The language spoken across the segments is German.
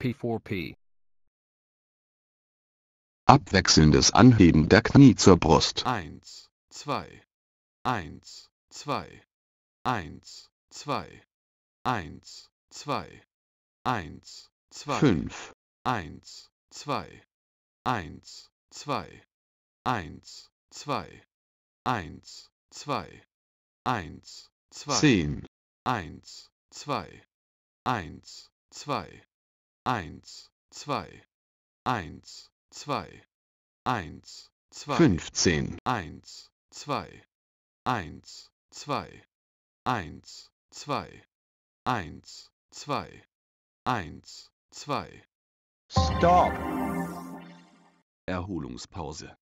P4P. Abwechselndes Anheben der Knie zur Brust. 1, 2, 1, 2, 1, 2, 1, 2, 1, 2, 5, 1, 2, 1, 2, 1, 2, 1, 2, 1, 2, 10, 1, 2, 1, 2, eins zwei eins zwei eins zwei fünfzehn eins zwei eins zwei eins zwei eins zwei eins zwei Stop! Erholungspause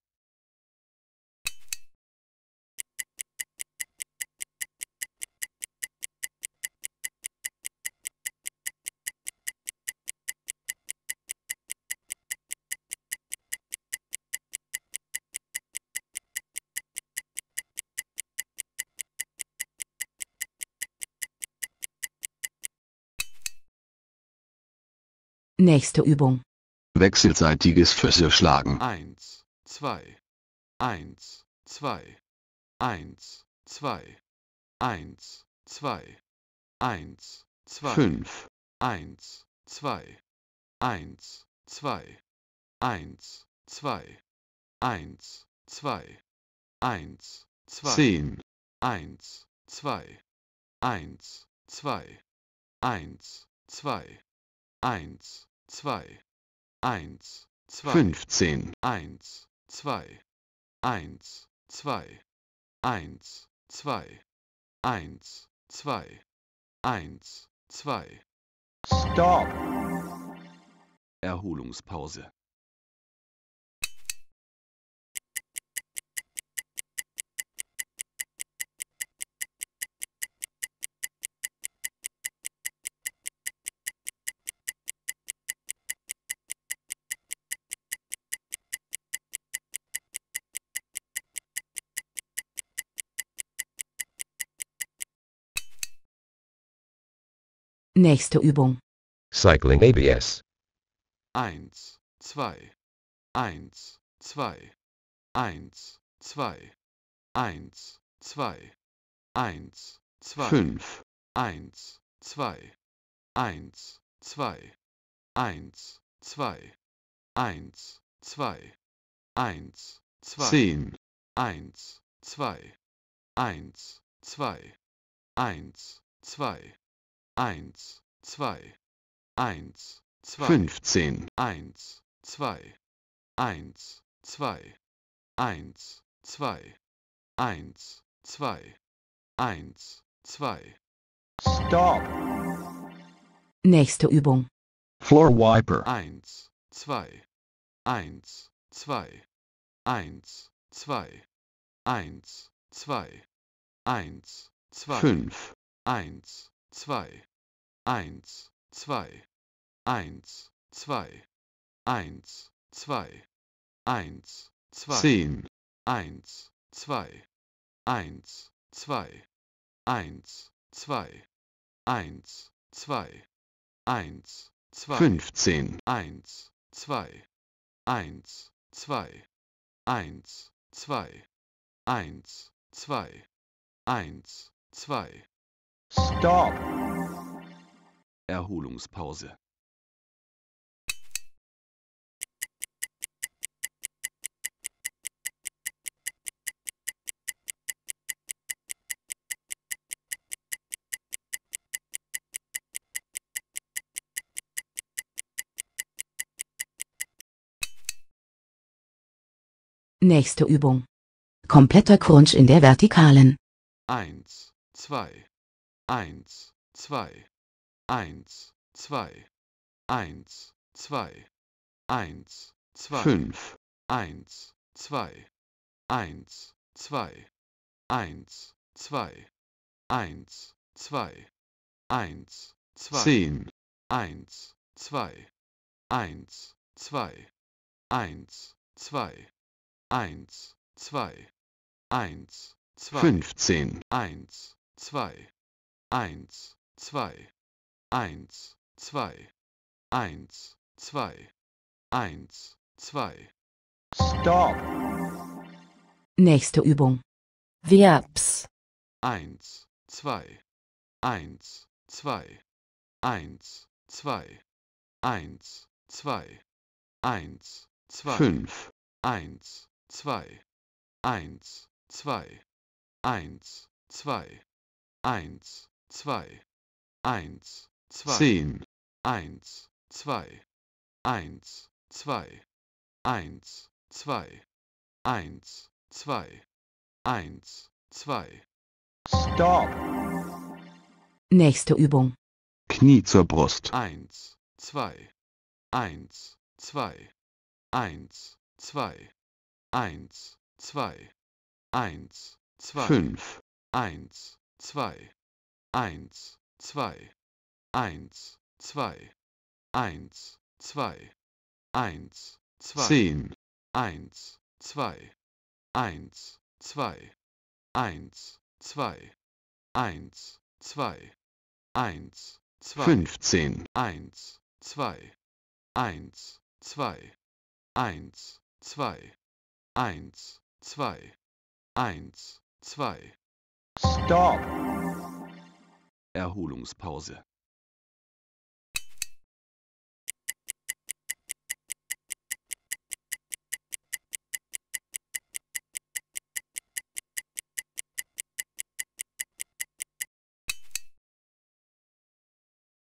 Nächste Übung. Wechselseitiges Füße schlagen. 1, 2, 1, 2, 1, 2, 1, 2, 1, 2, 5, 1, 2, 1, 2, 1, 2, 1, 2, 1, 2, 10, 1, 2, 1, 2, 1, 2, 1, 2, 1, 2, 15, 1, 2, 1, 2, 1, 2, 1, 2, 1, 2. Stop! Erholungspause. Nächste Übung. Cycling ABS. 1, 2, 1, 2, 1, 2, 1, 2, 1, 2, 5, 1, 2, 1, 2, 1, 2, 1, 2, 1, 2, 10, 1, 2, 1, 2, 1, 2, eins zwei eins zwei fünfzehn eins zwei eins zwei eins zwei eins zwei eins zwei Stop. Nächste Übung. Floor Wiper. eins zwei eins zwei eins zwei eins zwei eins zwei fünf eins zwei eins zwei eins zwei eins zwei eins zwei zehn eins zwei eins zwei eins zwei eins zwei eins zwei fünfzehn eins zwei eins zwei eins zwei eins zwei eins zwei Stop! Erholungspause Nächste Übung. Kompletter Crunch in der Vertikalen. Eins, zwei, eins, zwei eins zwei eins zwei eins zwei fünf eins zwei eins zwei eins zwei eins zwei eins zwei zehn eins zwei eins zwei eins zwei eins zwei eins zwei fünfzehn eins zwei eins zwei eins zwei eins zwei eins zwei Stop. Nächste Übung. Verbs. eins zwei eins zwei eins zwei eins zwei eins zwei fünf eins zwei eins zwei eins zwei eins zwei eins zwei, zehn, eins, zwei, eins, zwei, eins, zwei, eins, zwei, eins, zwei. Stop. Nächste Übung. Knie zur Brust. Eins, zwei, eins, zwei, eins, zwei, eins, zwei, eins, zwei, fünf, eins, zwei, eins, zwei eins, zwei, eins, zwei, eins, zwei, zehn, eins, zwei, eins, zwei, eins, zwei, eins, zwei, eins, zwei, fünfzehn, eins, zwei, eins, zwei, eins, zwei, eins, zwei, eins, zwei. Stop! Erholungspause.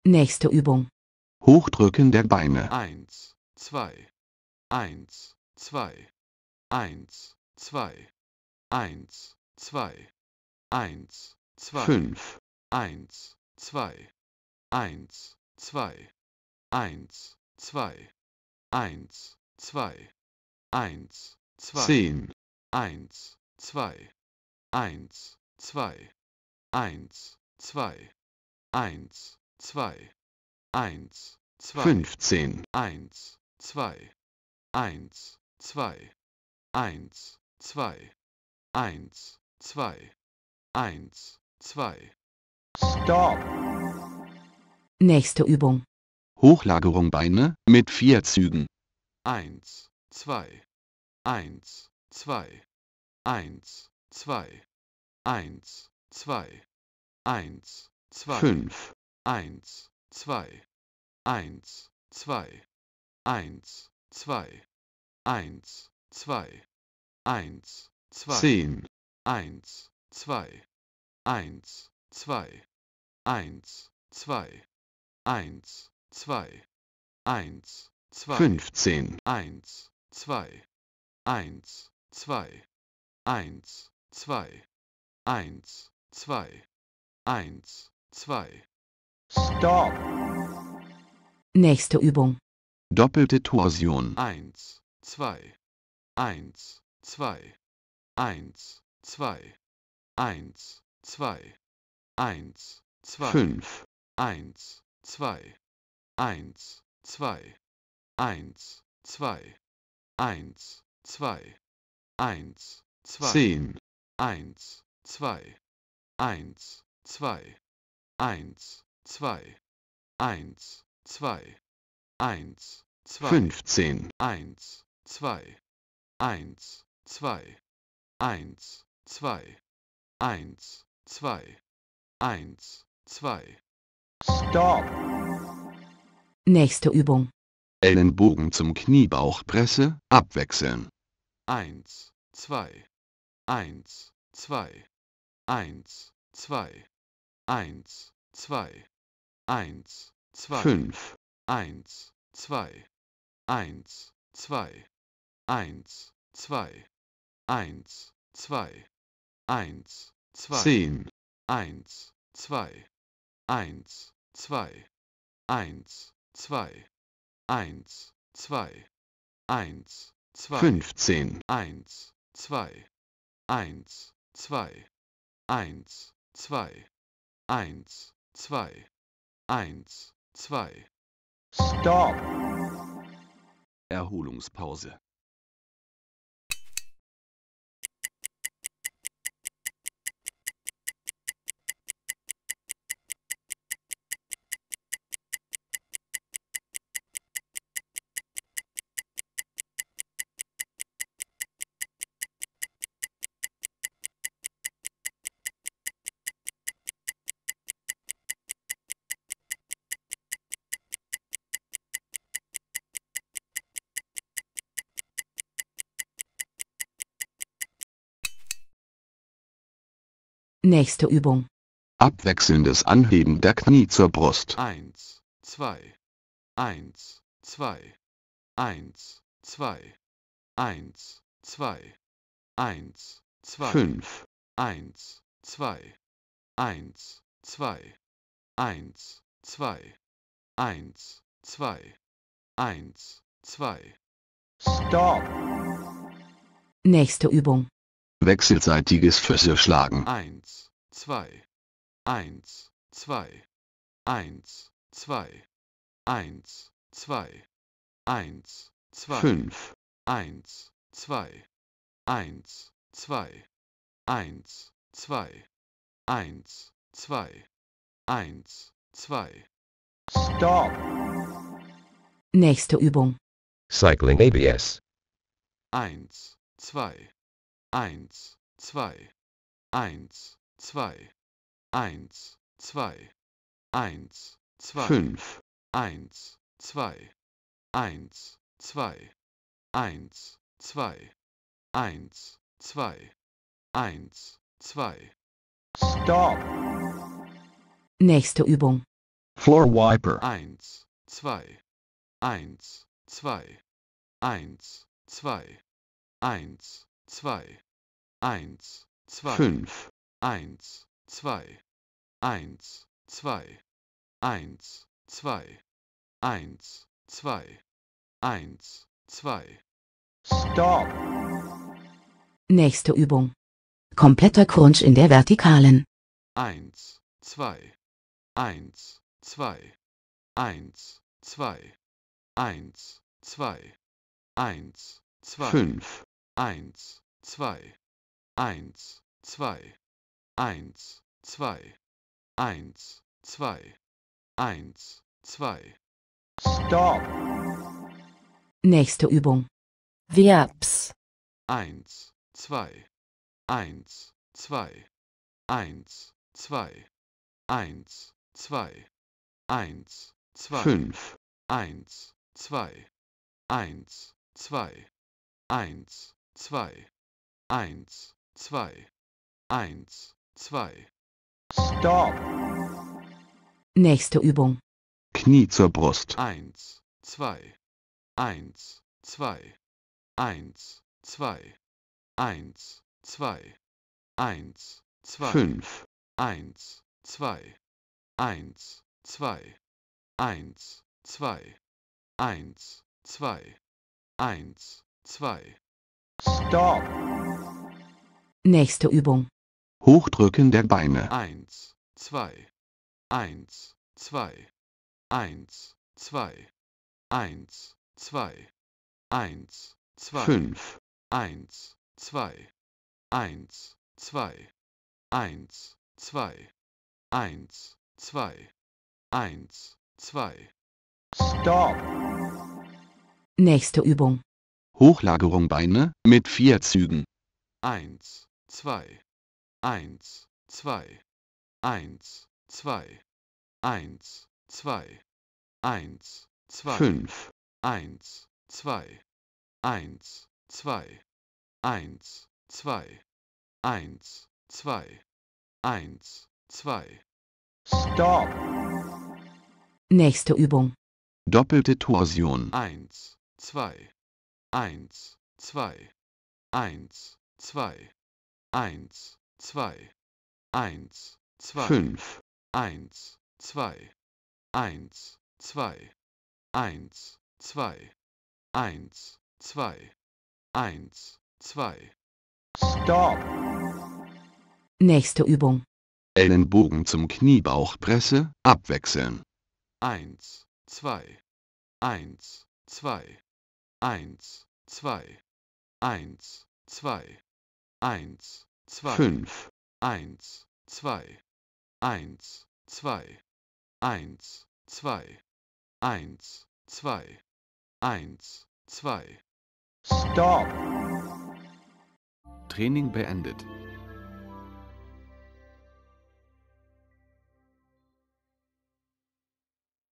Nächste Übung. Hochdrücken der Beine. 1, 2, 1, 2, 1, 2, 1, 2, 1, 2, 5, 1, 2, 1, 2, 1, 2, 1, 2, 1, 2, 10, 1, 2, 1, 2, 1, 2, 1, 2, 1, 2, 15, 1, 2, 1, 2, 1, 2, 1, 2, 1, 2. Stop. Nächste Übung. Hochlagerung Beine mit vier Zügen. 1, 2, 1, 2, 1, 2, 1, 2, 1, 2. 5 eins, zwei, eins, zwei, eins, zwei, eins, zwei, eins, zwei, zehn, eins, zwei, eins, zwei, eins, zwei, eins, zwei, eins, zwei, fünfzehn, eins, zwei, eins, zwei, eins, zwei, eins, zwei, eins, zwei. Stop. Nächste Übung. Doppelte Torsion. 1, 2, 1, 2, 1, 2, 1, 2, 1, 2, 5, 1, 2, 1, 2, 1, 2, 1, 2, 1, 2, 10, 1, 2, 1, 2, 1, 2, 1, 2, 1, 2, 15, 1, 2, 1, 2, 1, 2, 1, 2, 1, 2. Stop! Nächste Übung. Ellenbogen zum Kniebauchpresse, abwechseln. 1, 2, 1, 2, 1, 2, 1, 2 eins, zwei, fünf, eins, zwei, eins, zwei, eins, zwei, eins, zwei, eins, zwei, zehn, eins, zwei, eins, zwei, eins, zwei, eins, zwei, eins, zwei, fünfzehn, eins, zwei, eins, zwei, eins, zwei, eins, zwei eins, zwei. Stop! Erholungspause. Nächste Übung. Abwechselndes Anheben der Knie zur Brust. 1, 2, 1, 2, 1, 2, 1, 2, 1, 2, 5, 1, 2, 1, 2, 1, 2, 1, 2, 1, 2. Stop. Nächste Übung. Wechselseitiges Füsseschlagen 1, 2, 1, 2, 1, 2, 1, 2, 1, 2, 5, 1, 2, 1, 2, 1, 2, 1, 2, 1, 2. Stop! Nächste Übung. Cycling ABS. 1, 2, eins, zwei, eins, zwei, eins, zwei, eins, zwei, fünf, eins, zwei, eins, zwei, eins, zwei, eins, zwei, eins, zwei. Stop. Nächste Übung. Floor Wiper. Eins, zwei, eins, zwei, eins, zwei, eins, zwei eins zwei fünf eins zwei eins zwei eins zwei eins zwei eins zwei Stop. Nächste Übung. Kompletter Crunch in der Vertikalen. eins zwei eins zwei eins zwei eins zwei eins zwei fünf eins zwei eins zwei eins zwei eins zwei eins zwei Stop. Nächste Übung. Verbs. eins zwei eins zwei eins zwei eins zwei eins zwei fünf eins zwei eins zwei eins zwei eins zwei, eins, zwei. Stop. Nächste Übung. Knie zur Brust. Eins, zwei, eins, zwei, eins, zwei, eins, zwei, eins, zwei, 5. 1, 2, 1, 2, 1, 2, 1, 2, 1, 2. Stop. Nächste Übung. Hochdrücken der Beine. 1, 2, 1, 2, 1, 2, 1, 2, 1, 2, 5, 1, 2, 1, 2, 1, 2, 1, 2, 1, 2. Stop. Nächste Übung. Hochlagerung Beine mit vier Zügen. 1, zwei, eins, zwei, eins, zwei, eins, zwei, eins, zwei, fünf, eins, zwei, eins, zwei, eins, zwei, eins, zwei, eins, zwei. Stop! Nächste Übung. Doppelte Torsion. Eins, zwei, eins, zwei, eins, zwei eins zwei eins zwei fünf eins zwei eins zwei eins zwei eins zwei eins zwei Stop! Nächste Übung. Ellenbogen zum Kniebauchpresse, abwechseln. eins zwei eins zwei eins zwei eins zwei eins zwei fünf eins zwei eins zwei eins zwei eins zwei eins zwei Stop! Training beendet.